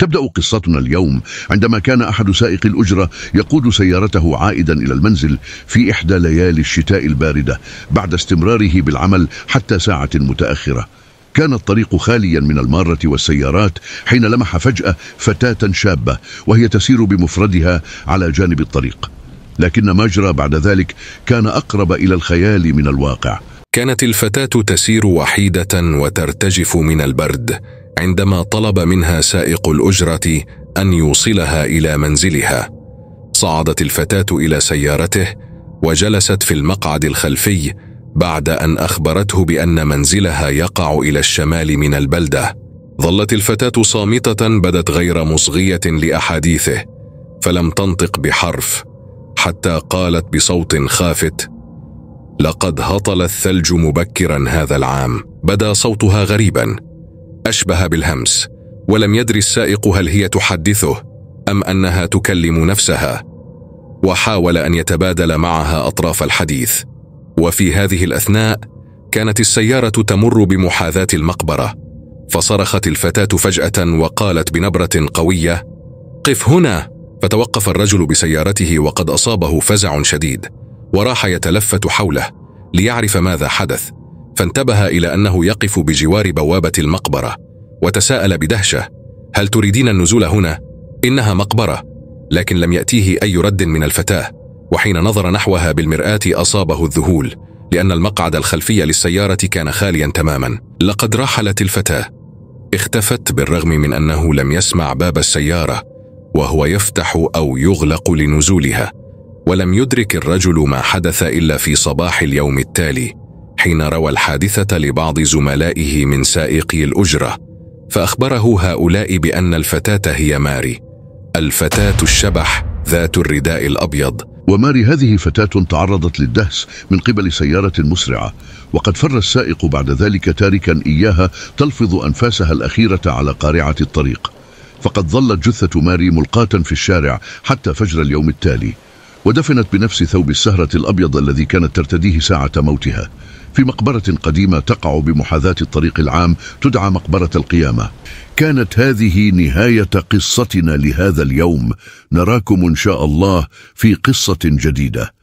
تبدأ قصتنا اليوم عندما كان أحد سائق الأجرة يقود سيارته عائدا إلى المنزل في إحدى ليالي الشتاء الباردة بعد استمراره بالعمل حتى ساعة متأخرة كان الطريق خاليا من المارة والسيارات حين لمح فجأة فتاة شابة وهي تسير بمفردها على جانب الطريق لكن ما جرى بعد ذلك كان أقرب إلى الخيال من الواقع كانت الفتاة تسير وحيدة وترتجف من البرد عندما طلب منها سائق الاجره ان يوصلها الى منزلها صعدت الفتاه الى سيارته وجلست في المقعد الخلفي بعد ان اخبرته بان منزلها يقع الى الشمال من البلده ظلت الفتاه صامته بدت غير مصغيه لاحاديثه فلم تنطق بحرف حتى قالت بصوت خافت لقد هطل الثلج مبكرا هذا العام بدا صوتها غريبا أشبه بالهمس ولم يدر السائق هل هي تحدثه أم أنها تكلم نفسها وحاول أن يتبادل معها أطراف الحديث وفي هذه الأثناء كانت السيارة تمر بمحاذاة المقبرة فصرخت الفتاة فجأة وقالت بنبرة قوية قف هنا فتوقف الرجل بسيارته وقد أصابه فزع شديد وراح يتلفت حوله ليعرف ماذا حدث فانتبه إلى أنه يقف بجوار بوابة المقبرة وتساءل بدهشه هل تريدين النزول هنا انها مقبره لكن لم ياتيه اي رد من الفتاه وحين نظر نحوها بالمراه اصابه الذهول لان المقعد الخلفي للسياره كان خاليا تماما لقد رحلت الفتاه اختفت بالرغم من انه لم يسمع باب السياره وهو يفتح او يغلق لنزولها ولم يدرك الرجل ما حدث الا في صباح اليوم التالي حين روى الحادثه لبعض زملائه من سائقي الاجره فاخبره هؤلاء بان الفتاه هي ماري الفتاه الشبح ذات الرداء الابيض وماري هذه فتاه تعرضت للدهس من قبل سياره مسرعه وقد فر السائق بعد ذلك تاركا اياها تلفظ انفاسها الاخيره على قارعه الطريق فقد ظلت جثه ماري ملقاه في الشارع حتى فجر اليوم التالي ودفنت بنفس ثوب السهرة الأبيض الذي كانت ترتديه ساعة موتها في مقبرة قديمة تقع بمحاذاة الطريق العام تدعى مقبرة القيامة كانت هذه نهاية قصتنا لهذا اليوم نراكم إن شاء الله في قصة جديدة